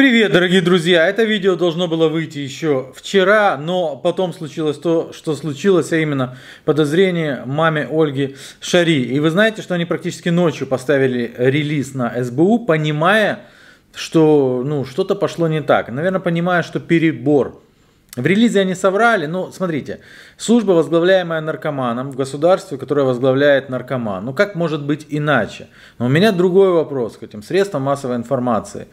Привет, дорогие друзья! Это видео должно было выйти еще вчера, но потом случилось то, что случилось, а именно подозрение маме Ольги Шари. И вы знаете, что они практически ночью поставили релиз на СБУ, понимая, что ну, что-то пошло не так. Наверное, понимая, что перебор. В релизе они соврали, но смотрите, служба, возглавляемая наркоманом в государстве, которое возглавляет наркоман, ну как может быть иначе? Но у меня другой вопрос к этим средствам массовой информации.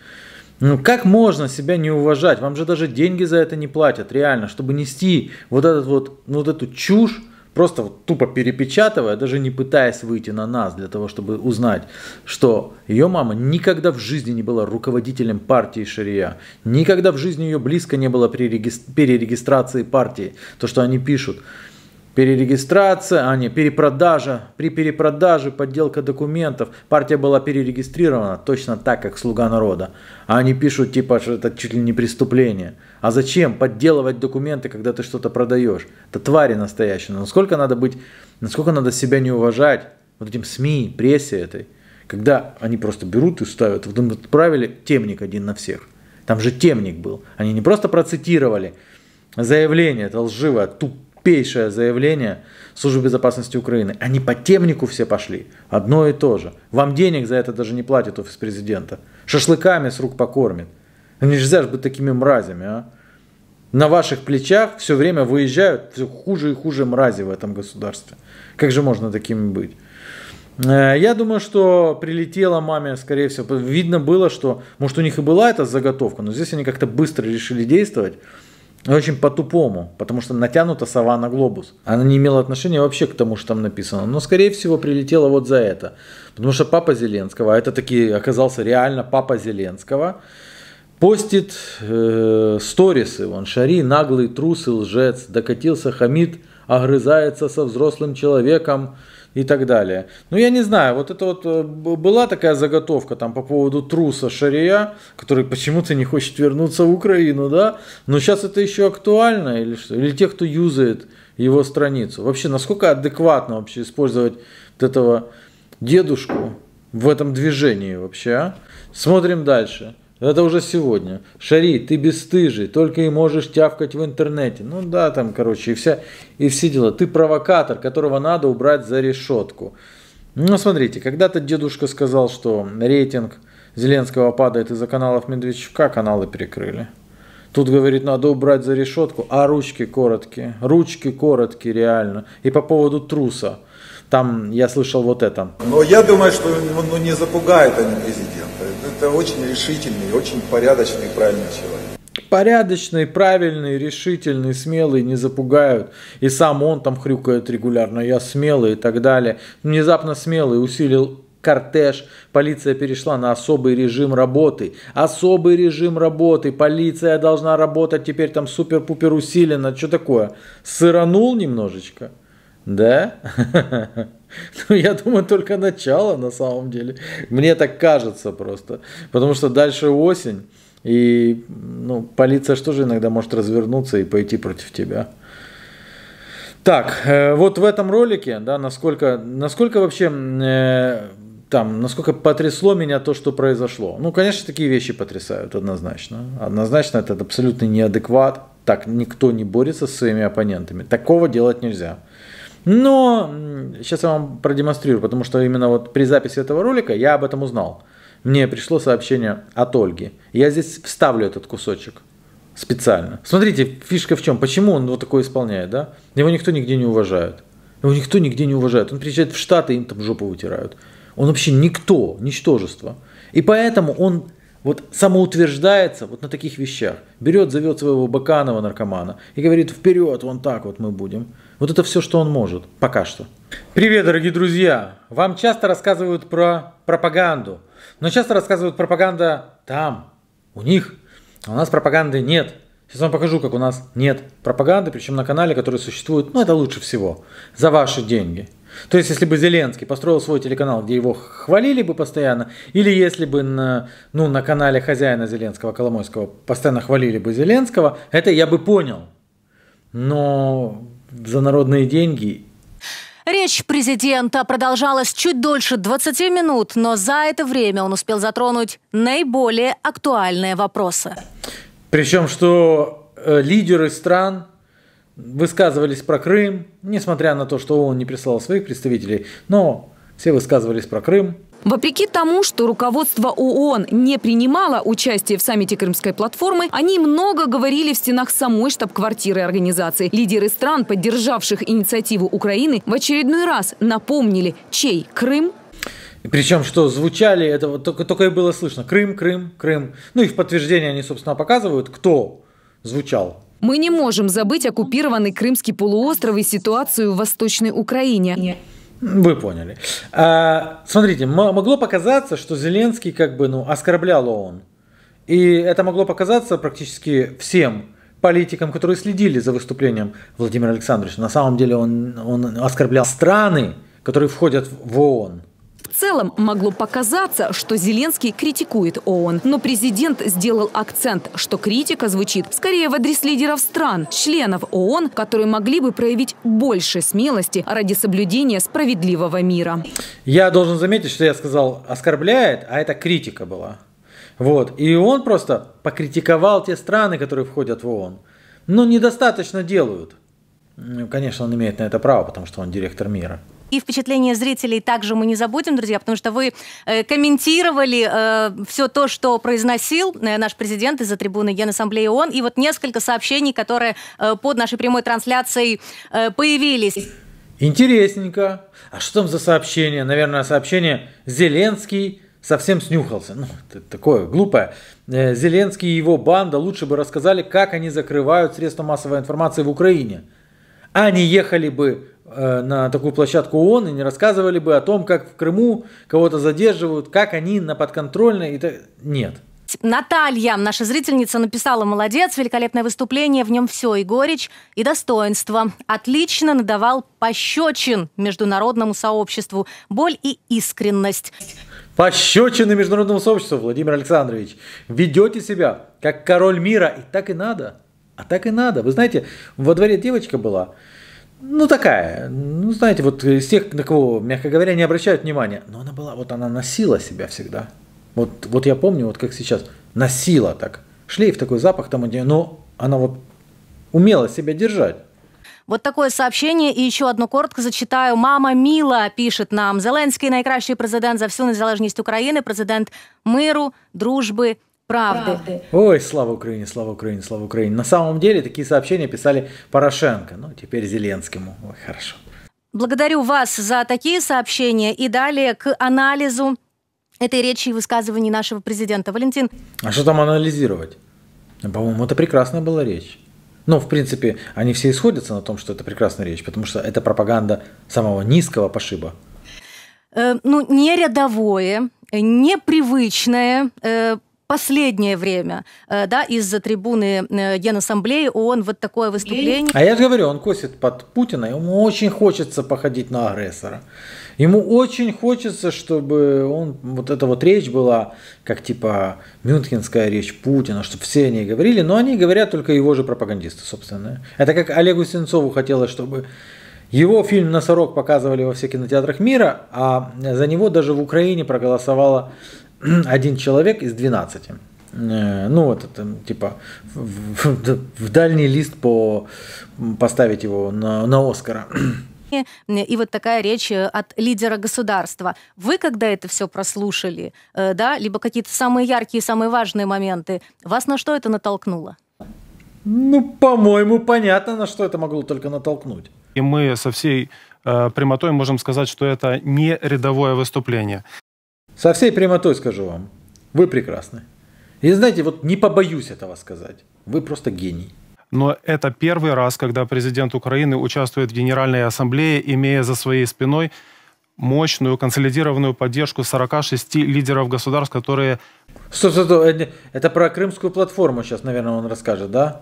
Ну как можно себя не уважать? Вам же даже деньги за это не платят, реально, чтобы нести вот, этот вот, ну, вот эту чушь, просто вот тупо перепечатывая, даже не пытаясь выйти на нас для того, чтобы узнать, что ее мама никогда в жизни не была руководителем партии Шария, никогда в жизни ее близко не было при перерегистрации партии, то, что они пишут перерегистрация, а не перепродажа, при перепродаже подделка документов. Партия была перерегистрирована точно так, как «Слуга народа». А они пишут, типа, что это чуть ли не преступление. А зачем подделывать документы, когда ты что-то продаешь? Это твари настоящие. Но насколько надо быть, насколько надо себя не уважать вот этим СМИ, прессе этой, когда они просто берут и ставят, вот им отправили темник один на всех. Там же темник был. Они не просто процитировали заявление, это лживое, тупое, тупейшее заявление Службы безопасности Украины. Они по темнику все пошли. Одно и то же. Вам денег за это даже не платит офис президента. Шашлыками с рук покормит. Нельзя ну, же быть такими мразями, а? На ваших плечах все время выезжают все хуже и хуже мрази в этом государстве. Как же можно такими быть? Э, я думаю, что прилетела маме, скорее всего. Видно было, что, может, у них и была эта заготовка, но здесь они как-то быстро решили действовать. Ну, Очень по-тупому, потому что натянута сова на глобус. Она не имела отношения вообще к тому, что там написано. Но, скорее всего, прилетела вот за это. Потому что папа Зеленского, а это таки оказался реально папа Зеленского, постит э, сторисы, он шари, наглый трус и лжец, докатился хамид, огрызается со взрослым человеком, и так далее. Но ну, я не знаю, вот это вот э, была такая заготовка там по поводу труса Шария, который почему-то не хочет вернуться в Украину, да? Но сейчас это еще актуально или что? Или те, кто юзает его страницу? Вообще, насколько адекватно вообще использовать вот этого дедушку в этом движении вообще? А? Смотрим дальше. Это уже сегодня. Шари, ты бесстыжий, только и можешь тявкать в интернете. Ну да, там, короче, и, вся, и все дела. Ты провокатор, которого надо убрать за решетку. Ну, смотрите, когда-то дедушка сказал, что рейтинг Зеленского падает из-за каналов Медведчука, каналы перекрыли. Тут, говорит, надо убрать за решетку, а ручки короткие. Ручки короткие, реально. И по поводу труса. Там я слышал вот это. Но я думаю, что ну, ну не запугают они президента это очень решительный, очень порядочный, правильный человек. Порядочный, правильный, решительный, смелый, не запугают. И сам он там хрюкает регулярно, я смелый и так далее. Внезапно смелый усилил кортеж. Полиция перешла на особый режим работы. Особый режим работы. Полиция должна работать теперь там супер-пупер усиленно. Что такое? Сыранул немножечко? Да? Ну, я думаю, только начало на самом деле. Мне так кажется просто. Потому что дальше осень, и ну, полиция что же иногда может развернуться и пойти против тебя. Так, э, вот в этом ролике, да, насколько, насколько вообще э, там, насколько потрясло меня то, что произошло. Ну, конечно, такие вещи потрясают однозначно. Однозначно это абсолютно неадекват. Так никто не борется со своими оппонентами. Такого делать нельзя. Но сейчас я вам продемонстрирую, потому что именно вот при записи этого ролика я об этом узнал. Мне пришло сообщение от Ольги. Я здесь вставлю этот кусочек специально. Смотрите, фишка в чем? Почему он вот такое исполняет, да? Его никто нигде не уважает. Его никто нигде не уважает. Он приезжает в Штаты, им там жопу вытирают. Он вообще никто, ничтожество. И поэтому он вот самоутверждается вот на таких вещах. Берет, зовет своего Баканова, наркомана, и говорит, вперед, вон так вот мы будем. Вот это все, что он может, пока что. Привет, дорогие друзья! Вам часто рассказывают про пропаганду, но часто рассказывают пропаганда там, у них. А у нас пропаганды нет. Сейчас вам покажу, как у нас нет пропаганды, причем на канале, который существует, ну это лучше всего, за ваши деньги. То есть, если бы Зеленский построил свой телеканал, где его хвалили бы постоянно, или если бы на, ну, на канале хозяина Зеленского, Коломойского, постоянно хвалили бы Зеленского, это я бы понял. Но за народные деньги Речь президента продолжалась чуть дольше 20 минут, но за это время он успел затронуть наиболее актуальные вопросы. Причем, что э, лидеры стран высказывались про Крым, несмотря на то, что он не прислал своих представителей, но все высказывались про Крым. Вопреки тому, что руководство ООН не принимало участие в саммите Крымской платформы, они много говорили в стенах самой штаб-квартиры организации. Лидеры стран, поддержавших инициативу Украины, в очередной раз напомнили, чей Крым причем, что звучали, это вот только, только и было слышно. Крым, Крым, Крым. Ну и в подтверждение они, собственно, показывают, кто звучал. Мы не можем забыть оккупированный Крымский полуостров и ситуацию в Восточной Украине. Вы поняли. А, смотрите, могло показаться, что Зеленский как бы ну, оскорблял ООН. И это могло показаться практически всем политикам, которые следили за выступлением Владимира Александровича. На самом деле он, он оскорблял страны, которые входят в ООН. В целом могло показаться, что Зеленский критикует ООН. Но президент сделал акцент, что критика звучит скорее в адрес лидеров стран, членов ООН, которые могли бы проявить больше смелости ради соблюдения справедливого мира. Я должен заметить, что я сказал «оскорбляет», а это критика была. Вот. И он просто покритиковал те страны, которые входят в ООН. Но недостаточно делают. Ну, конечно, он имеет на это право, потому что он директор мира. И впечатление зрителей также мы не забудем, друзья, потому что вы э, комментировали э, все то, что произносил э, наш президент из-за трибуны Генассамблеи ООН. И вот несколько сообщений, которые э, под нашей прямой трансляцией э, появились. Интересненько. А что там за сообщение? Наверное, сообщение «Зеленский совсем снюхался. Ну, это такое глупое. Э, Зеленский и его банда лучше бы рассказали, как они закрывают средства массовой информации в Украине. Они ехали бы Э, на такую площадку ООН и не рассказывали бы о том, как в Крыму кого-то задерживают, как они на подконтрольной. И так... Нет. Наталья, наша зрительница, написала «Молодец, великолепное выступление, в нем все и горечь, и достоинство. Отлично надавал пощечин международному сообществу, боль и искренность». Пощечины международному сообществу, Владимир Александрович. Ведете себя как король мира, и так и надо. А так и надо. Вы знаете, во дворе девочка была – ну такая, ну знаете, вот из тех, на кого, мягко говоря, не обращают внимания, но она была, вот она носила себя всегда. Вот, вот я помню, вот как сейчас, носила так. Шлейф такой запах там у нее, но она вот умела себя держать. Вот такое сообщение и еще одну коротко зачитаю. Мама Мила пишет нам Зеленский найкращий президент за всю незалежність України, президент миру, дружбы правды. Ой, слава Украине, слава Украине, слава Украине. На самом деле такие сообщения писали Порошенко, ну теперь Зеленскому. Ой, хорошо. Благодарю вас за такие сообщения и далее к анализу этой речи и высказываний нашего президента. Валентин. А что там анализировать? Ну, по-моему, это прекрасная была речь. Ну, в принципе, они все исходятся на том, что это прекрасная речь, потому что это пропаганда самого низкого пошиба. Э, ну, не рядовое, э, непривычное, э, последнее время, э, да, из-за трибуны э, Генассамблеи он вот такое выступление. А я же говорю, он косит под Путина, ему очень хочется походить на агрессора. Ему очень хочется, чтобы он, вот эта вот речь была, как типа мюнхенская речь Путина, чтобы все они говорили, но они говорят только его же пропагандисты, собственно. Это как Олегу Сенцову хотелось, чтобы его фильм «Носорог» показывали во всех кинотеатрах мира, а за него даже в Украине проголосовало один человек из 12. Э, ну, вот это, типа, в, в, в дальний лист по, поставить его на, на Оскара. И вот такая речь э, от лидера государства. Вы, когда это все прослушали, э, да, либо какие-то самые яркие, самые важные моменты, вас на что это натолкнуло? Ну, по-моему, понятно, на что это могло только натолкнуть. И мы со всей э, прямотой можем сказать, что это не рядовое выступление. Со всей прямотой скажу вам, вы прекрасны. И знаете, вот не побоюсь этого сказать, вы просто гений. Но это первый раз, когда президент Украины участвует в Генеральной Ассамблее, имея за своей спиной мощную консолидированную поддержку 46 лидеров государств, которые... Стоп, стоп, стоп. Это про Крымскую платформу сейчас, наверное, он расскажет, да?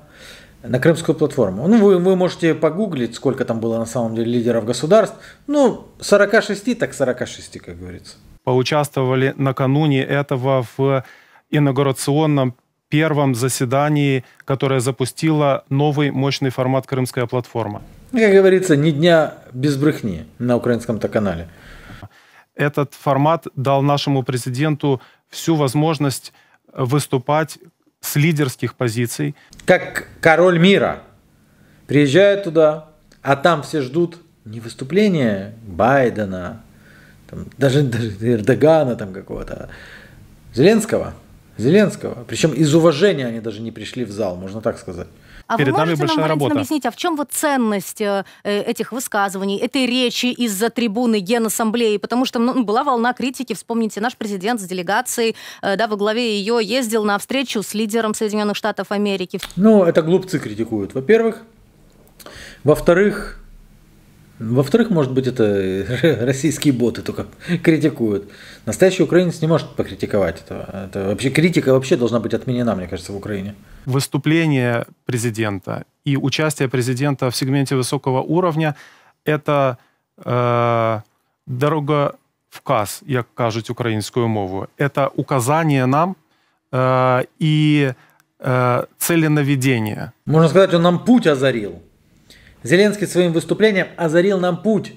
На Крымскую платформу. Ну, вы, вы можете погуглить, сколько там было на самом деле лидеров государств. Ну, 46, так 46, как говорится поучаствовали накануне этого в инаугурационном первом заседании, которое запустило новый мощный формат «Крымская платформа». Ну, как говорится, ни дня без брехни на украинском-то канале. Этот формат дал нашему президенту всю возможность выступать с лидерских позиций. Как король мира приезжает туда, а там все ждут не выступления Байдена, там, даже, даже Эрдогана там какого-то, Зеленского, Зеленского. Причем из уважения они даже не пришли в зал, можно так сказать. А Перед вы можете нами большая нам, работа. объяснить, а в чем вот ценность э, э, этих высказываний, этой речи из-за трибуны Генассамблеи? Потому что ну, была волна критики, вспомните, наш президент с делегацией, э, да, во главе ее ездил на встречу с лидером Соединенных Штатов Америки. Ну, это глупцы критикуют, во-первых. Во-вторых, во-вторых, может быть, это российские боты только критикуют. Настоящий украинец не может покритиковать этого. Это вообще, критика вообще должна быть отменена, мне кажется, в Украине. Выступление президента и участие президента в сегменте высокого уровня – это э, дорога вказ, як кажуть украинскую мову. Это указание нам э, и э, целенаведение. Можно сказать, он нам путь озарил. Зеленский своим выступлением озарил нам путь.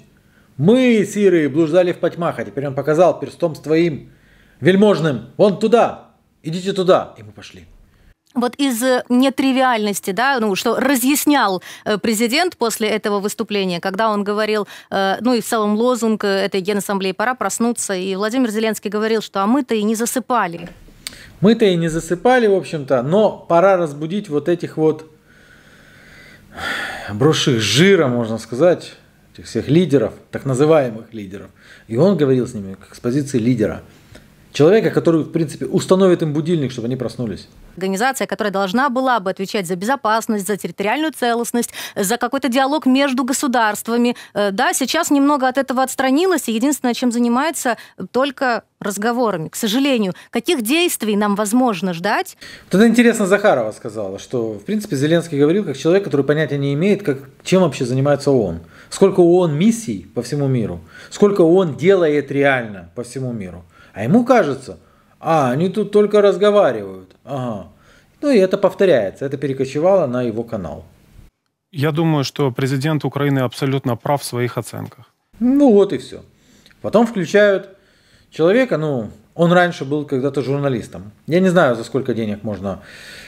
Мы, сирые, блуждали в потьмах, а теперь он показал перстом с твоим вельможным. Вон туда, идите туда. И мы пошли. Вот из э, нетривиальности, да, ну, что разъяснял э, президент после этого выступления, когда он говорил, э, ну и в целом лозунг этой Генассамблеи «Пора проснуться», и Владимир Зеленский говорил, что «а мы-то и не засыпали». Мы-то и не засыпали, в общем-то, но пора разбудить вот этих вот броших жира, можно сказать, этих всех лидеров, так называемых лидеров. И он говорил с ними как с позиции лидера. Человека, который, в принципе, установит им будильник, чтобы они проснулись. Организация, которая должна была бы отвечать за безопасность, за территориальную целостность, за какой-то диалог между государствами. Э, да, сейчас немного от этого отстранилась, и единственное, чем занимается, только разговорами. К сожалению, каких действий нам возможно ждать? Вот интересно Захарова сказала, что, в принципе, Зеленский говорил как человек, который понятия не имеет, как, чем вообще занимается ООН. Сколько ООН миссий по всему миру, сколько ООН делает реально по всему миру. А ему кажется, а, они тут только разговаривают. Ага. Ну и это повторяется, это перекочевало на его канал. Я думаю, что президент Украины абсолютно прав в своих оценках. Ну вот и все. Потом включают человека, ну, он раньше был когда-то журналистом. Я не знаю, за сколько денег можно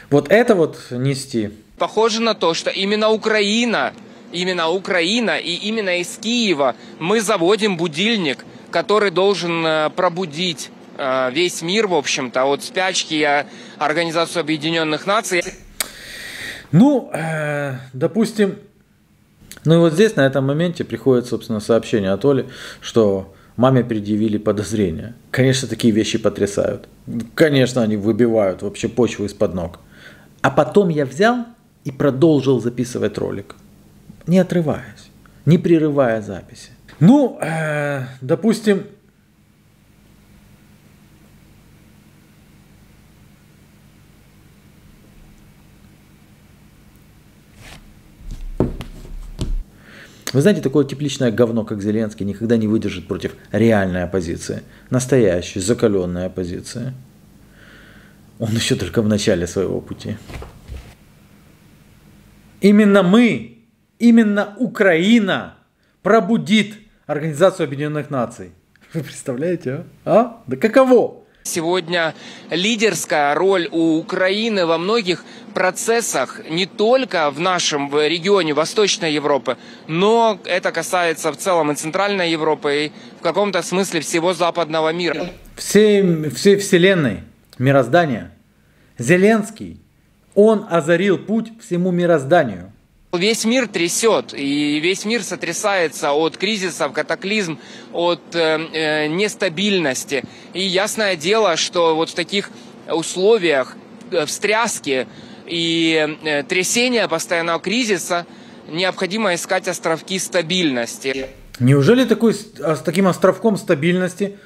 вот это вот нести. Похоже на то, что именно Украина, именно Украина и именно из Киева мы заводим будильник – который должен э, пробудить э, весь мир, в общем-то, от спячки и Организацию Объединенных Наций. Ну, э, допустим, ну и вот здесь на этом моменте приходит, собственно, сообщение от Оли, что маме предъявили подозрения. Конечно, такие вещи потрясают. Конечно, они выбивают вообще почву из-под ног. А потом я взял и продолжил записывать ролик, не отрываясь, не прерывая записи. Ну, э, допустим, Вы знаете, такое тепличное говно, как Зеленский, никогда не выдержит против реальной оппозиции, настоящей, закаленной оппозиции. Он еще только в начале своего пути. Именно мы, именно Украина – пробудит Организацию Объединенных Наций. Вы представляете, а? а? Да каково? Сегодня лидерская роль у Украины во многих процессах не только в нашем регионе Восточной Европы, но это касается в целом и Центральной Европы, и в каком-то смысле всего западного мира. Всей, всей вселенной, мироздания. Зеленский, он озарил путь всему мирозданию. Весь мир трясет, и весь мир сотрясается от кризисов, катаклизм, от э, э, нестабильности. И ясное дело, что вот в таких условиях э, встряски и э, трясения постоянного кризиса необходимо искать островки стабильности. Неужели такой, с а, таким островком стабильности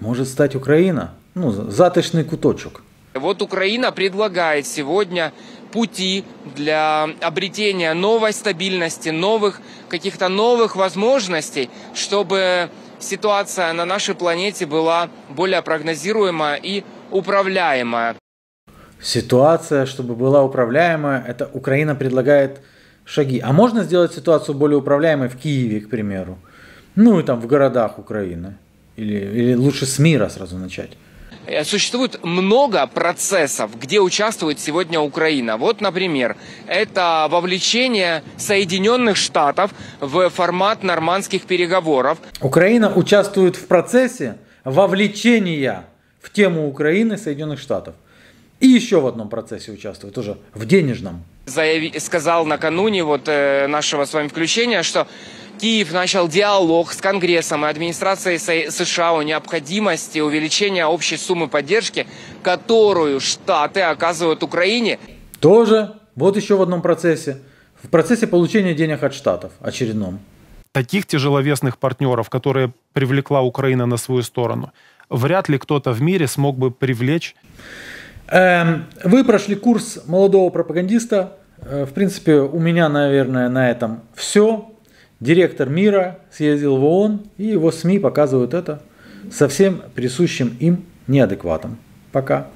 может стать Украина? Ну, затышный куточек. Вот Украина предлагает сегодня пути для обретения новой стабильности, новых каких-то новых возможностей, чтобы ситуация на нашей планете была более прогнозируемая и управляемая. Ситуация, чтобы была управляемая, это Украина предлагает шаги. А можно сделать ситуацию более управляемой в Киеве, к примеру? Ну и там в городах Украины. Или, или лучше с мира сразу начать. Э, существует много процессов, где участвует сегодня Украина. Вот, например, это вовлечение Соединенных Штатов в формат нормандских переговоров. Украина участвует в процессе вовлечения в тему Украины Соединенных Штатов. И еще в одном процессе участвует, тоже в денежном. Заяви, сказал накануне вот э, нашего с вами включения, что Киев начал диалог с Конгрессом и администрацией США о необходимости увеличения общей суммы поддержки, которую Штаты оказывают Украине. Тоже вот еще в одном процессе. В процессе получения денег от Штатов очередном. Таких тяжеловесных партнеров, которые привлекла Украина на свою сторону, вряд ли кто-то в мире смог бы привлечь. Эм, вы прошли курс молодого пропагандиста. Э, в принципе, у меня, наверное, на этом все директор мира съездил в ООН, и его СМИ показывают это со всем присущим им неадекватом. Пока.